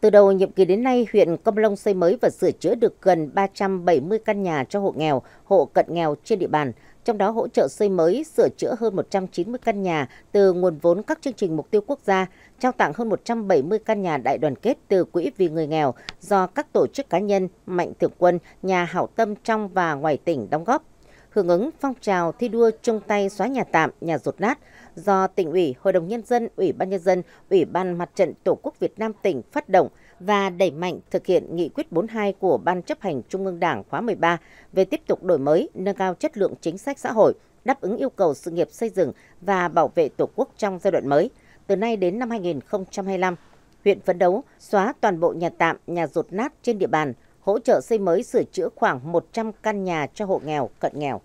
Từ đầu nhiệm kỳ đến nay, huyện Công Long xây mới và sửa chữa được gần 370 căn nhà cho hộ nghèo, hộ cận nghèo trên địa bàn, trong đó hỗ trợ xây mới, sửa chữa hơn 190 căn nhà từ nguồn vốn các chương trình mục tiêu quốc gia, trao tặng hơn 170 căn nhà đại đoàn kết từ Quỹ vì người nghèo do các tổ chức cá nhân, mạnh thường quân, nhà hảo tâm trong và ngoài tỉnh đóng góp hưởng ứng phong trào thi đua chung tay xóa nhà tạm, nhà rột nát do tỉnh ủy, hội đồng nhân dân, ủy ban nhân dân, ủy ban mặt trận tổ quốc Việt Nam tỉnh phát động và đẩy mạnh thực hiện nghị quyết 42 của Ban chấp hành Trung ương Đảng khóa 13 về tiếp tục đổi mới, nâng cao chất lượng chính sách xã hội, đáp ứng yêu cầu sự nghiệp xây dựng và bảo vệ tổ quốc trong giai đoạn mới. Từ nay đến năm 2025, huyện phấn đấu xóa toàn bộ nhà tạm, nhà rột nát trên địa bàn – hỗ trợ xây mới sửa chữa khoảng 100 căn nhà cho hộ nghèo, cận nghèo.